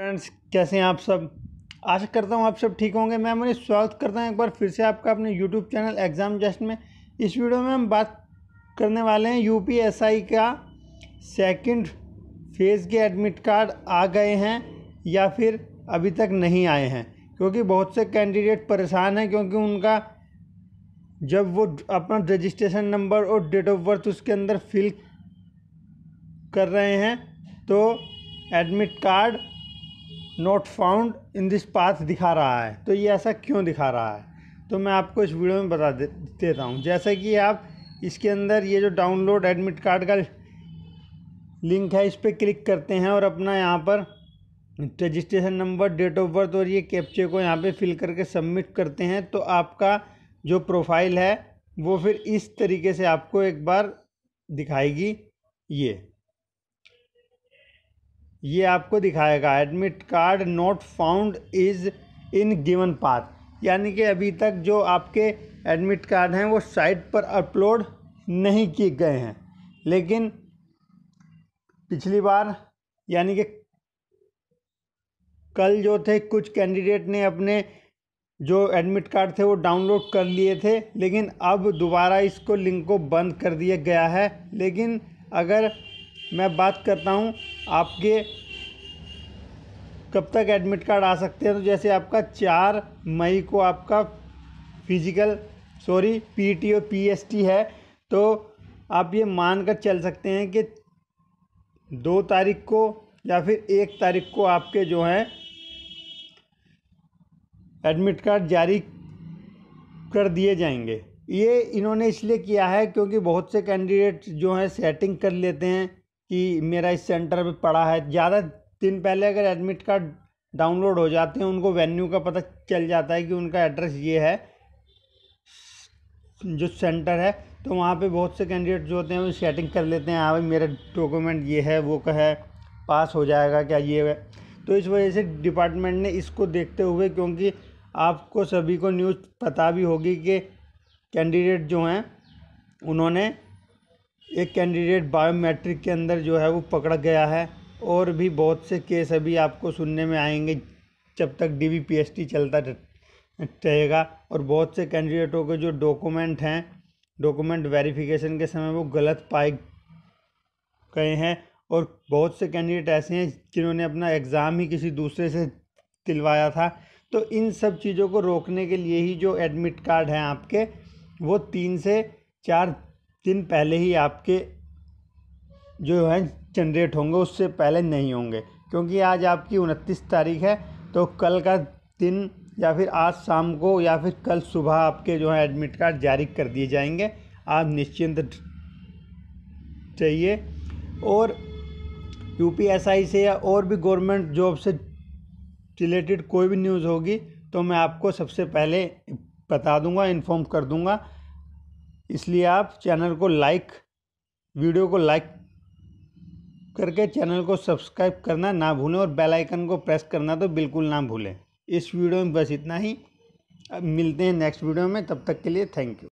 friends कैसे हैं आप सब आशा करता हूं आप सब ठीक होंगे मैं मनीष स्वागत करता हूं एक बार फिर से आपका अपने यूट्यूब चैनल एग्ज़ाम जस्ट में इस वीडियो में हम बात करने वाले हैं यूपीएसआई का सेकंड फेज़ के एडमिट कार्ड आ गए हैं या फिर अभी तक नहीं आए हैं क्योंकि बहुत से कैंडिडेट परेशान हैं क्योंकि उनका जब वो अपना रजिस्ट्रेशन नंबर और डेट ऑफ बर्थ उसके अंदर फिल कर रहे हैं तो admit card not found in this path दिखा रहा है तो ये ऐसा क्यों दिखा रहा है तो मैं आपको इस वीडियो में बता दे, देता हूँ जैसे कि आप इसके अंदर ये जो डाउनलोड एडमिट कार्ड का लिंक है इस पर क्लिक करते हैं और अपना यहाँ पर registration number date of birth और ये कैप्चे को यहाँ पे फिल करके सबमिट करते हैं तो आपका जो प्रोफाइल है वो फिर इस तरीके से आपको एक बार दिखाएगी ये ये आपको दिखाएगा admit card not found is in given path यानी कि अभी तक जो आपके एडमिट कार्ड हैं वो साइट पर अपलोड नहीं किए गए हैं लेकिन पिछली बार यानी कि कल जो थे कुछ कैंडिडेट ने अपने जो एडमिट कार्ड थे वो डाउनलोड कर लिए थे लेकिन अब दोबारा इसको लिंक को बंद कर दिया गया है लेकिन अगर मैं बात करता हूँ आपके कब तक एडमिट कार्ड आ सकते हैं तो जैसे आपका चार मई को आपका फिजिकल सॉरी टी और पीएसटी है तो आप ये मान कर चल सकते हैं कि दो तारीख को या फिर एक तारीख को आपके जो हैं एडमिट कार्ड जारी कर दिए जाएंगे ये इन्होंने इसलिए किया है क्योंकि बहुत से कैंडिडेट जो हैं सेटिंग कर लेते हैं कि मेरा इस सेंटर में पड़ा है ज़्यादा दिन पहले अगर एडमिट कार्ड डाउनलोड हो जाते हैं उनको वेन्यू का पता चल जाता है कि उनका एड्रेस ये है जो सेंटर है तो वहाँ पे बहुत से कैंडिडेट जो होते हैं वो सेटिंग कर लेते हैं हाँ भाई मेरा डॉक्यूमेंट ये है वो का है पास हो जाएगा क्या ये है तो इस वजह से डिपार्टमेंट ने इसको देखते हुए क्योंकि आपको सभी को न्यूज़ पता भी होगी कि कैंडिडेट जो हैं उन्होंने एक कैंडिडेट बायोमेट्रिक के अंदर जो है वो पकड़ गया है और भी बहुत से केस अभी आपको सुनने में आएंगे जब तक डी वी चलता रहेगा और बहुत से कैंडिडेटों के जो डॉक्यूमेंट हैं डॉक्यूमेंट वेरिफिकेशन के समय वो गलत पाए गए हैं और बहुत से कैंडिडेट ऐसे हैं जिन्होंने अपना एग्ज़ाम ही किसी दूसरे से दिलवाया था तो इन सब चीज़ों को रोकने के लिए ही जो एडमिट कार्ड हैं आपके वो तीन से चार दिन पहले ही आपके जो है जनरेट होंगे उससे पहले नहीं होंगे क्योंकि आज आपकी उनतीस तारीख है तो कल का दिन या फिर आज शाम को या फिर कल सुबह आपके जो है एडमिट कार्ड जारी कर दिए जाएंगे आप निश्चिंत चाहिए और यू से या और भी गवर्नमेंट जॉब से रिलेटेड कोई भी न्यूज़ होगी तो मैं आपको सबसे पहले बता दूंगा इन्फॉर्म कर दूंगा इसलिए आप चैनल को लाइक वीडियो को लाइक करके चैनल को सब्सक्राइब करना ना भूलें और बेल आइकन को प्रेस करना तो बिल्कुल ना भूलें इस वीडियो में बस इतना ही अब मिलते हैं नेक्स्ट वीडियो में तब तक के लिए थैंक यू